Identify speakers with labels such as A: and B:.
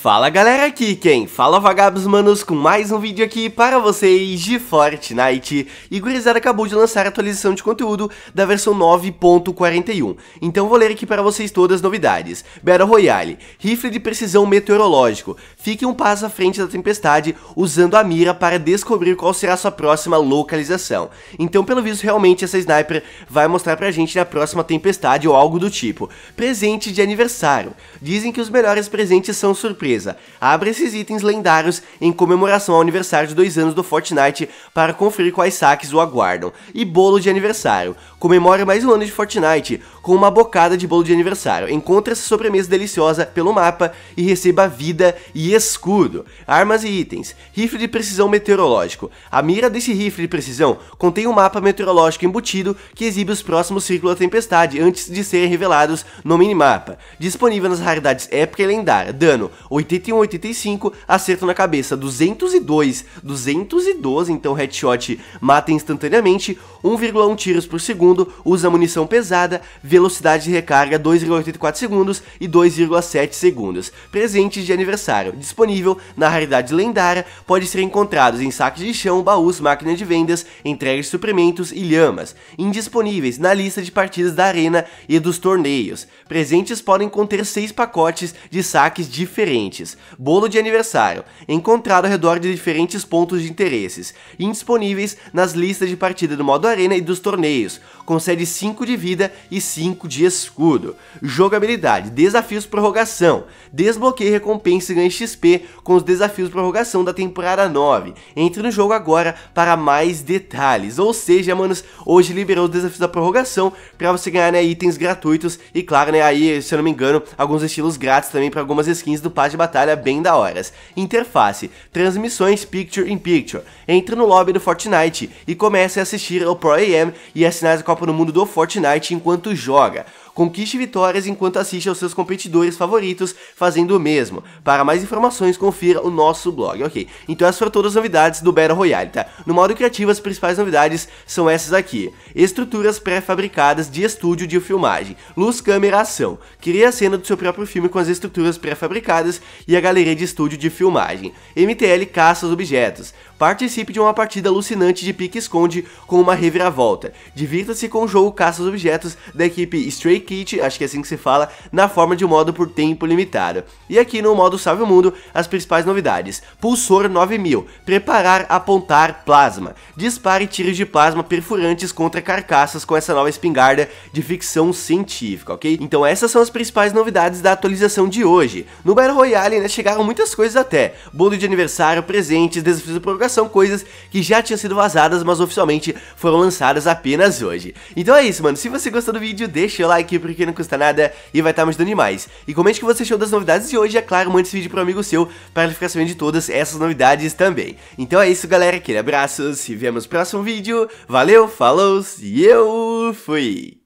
A: Fala galera aqui quem? Fala vagabos manos com mais um vídeo aqui para vocês de Fortnite E gurizada acabou de lançar a atualização de conteúdo da versão 9.41 Então vou ler aqui para vocês todas as novidades Battle Royale, rifle de precisão meteorológico Fique um passo à frente da tempestade usando a mira para descobrir qual será a sua próxima localização Então pelo visto realmente essa sniper vai mostrar pra gente na próxima tempestade ou algo do tipo Presente de aniversário Dizem que os melhores presentes são surpresas surpresa. esses itens lendários em comemoração ao aniversário de dois anos do Fortnite para conferir quais saques o aguardam. E bolo de aniversário. Comemore mais um ano de Fortnite com uma bocada de bolo de aniversário. Encontre essa sobremesa deliciosa pelo mapa e receba vida e escudo, armas e itens, rifle de precisão meteorológico. A mira desse rifle de precisão contém um mapa meteorológico embutido que exibe os próximos círculos da tempestade antes de serem revelados no minimapa. Disponível nas raridades épica e lendária. Dano 81-85, acerto na cabeça 202, 212, então headshot mata instantaneamente, 1,1 tiros por segundo, usa munição pesada, velocidade velocidade de recarga 2,84 segundos e 2,7 segundos, presentes de aniversário, disponível na raridade lendária, pode ser encontrados em saques de chão, baús, máquina de vendas, entregas de suprimentos e lhamas, indisponíveis na lista de partidas da arena e dos torneios. Presentes podem conter seis pacotes de saques diferentes. Bolo de aniversário, encontrado ao redor de diferentes pontos de interesses, indisponíveis nas listas de partida do modo arena e dos torneios, concede 5 de vida e 5 5 de escudo. Jogabilidade, desafios prorrogação, desbloqueie recompensa e ganhe XP com os desafios prorrogação da temporada 9. Entre no jogo agora para mais detalhes, ou seja, manos, hoje liberou os desafios da prorrogação para você ganhar né, itens gratuitos e claro, né, aí, se eu não me engano, alguns estilos grátis também para algumas skins do Paz de batalha bem da horas. Interface, transmissões picture in picture. Entre no lobby do Fortnite e comece a assistir ao Pro AM e assinar a Copa do Mundo do Fortnite enquanto joga joga. Conquiste vitórias enquanto assiste aos seus competidores favoritos fazendo o mesmo. Para mais informações, confira o nosso blog, ok? Então essas foram todas as novidades do Battle Royale, tá? No modo criativo, as principais novidades são essas aqui. Estruturas pré-fabricadas de estúdio de filmagem. Luz, câmera, ação. Cria a cena do seu próprio filme com as estruturas pré-fabricadas e a galeria de estúdio de filmagem. MTL caça os objetos. Participe de uma partida alucinante de pique-esconde com uma reviravolta. Divirta-se com o jogo caça os objetos da equipe Stray Kit, acho que é assim que se fala, na forma de modo por tempo limitado. E aqui no modo Salve o Mundo, as principais novidades. Pulsor 9000, preparar, apontar, plasma. Dispare tiros de plasma perfurantes contra carcaças com essa nova espingarda de ficção científica, ok? Então essas são as principais novidades da atualização de hoje. No Battle Royale né, chegaram muitas coisas até, bolo de aniversário, presentes, desafios de prorrogação, coisas que já tinham sido vazadas, mas oficialmente foram lançadas apenas hoje. Então é isso, mano. Se você gostou do vídeo, deixa o like, aqui porque não custa nada e vai estar tá me ajudando demais. E comente o que você achou das novidades de hoje, é claro, mande esse vídeo para um amigo seu para ele ficar sabendo de todas essas novidades também. Então é isso, galera, aquele abraço, se vemos no próximo vídeo, valeu, falou e eu fui!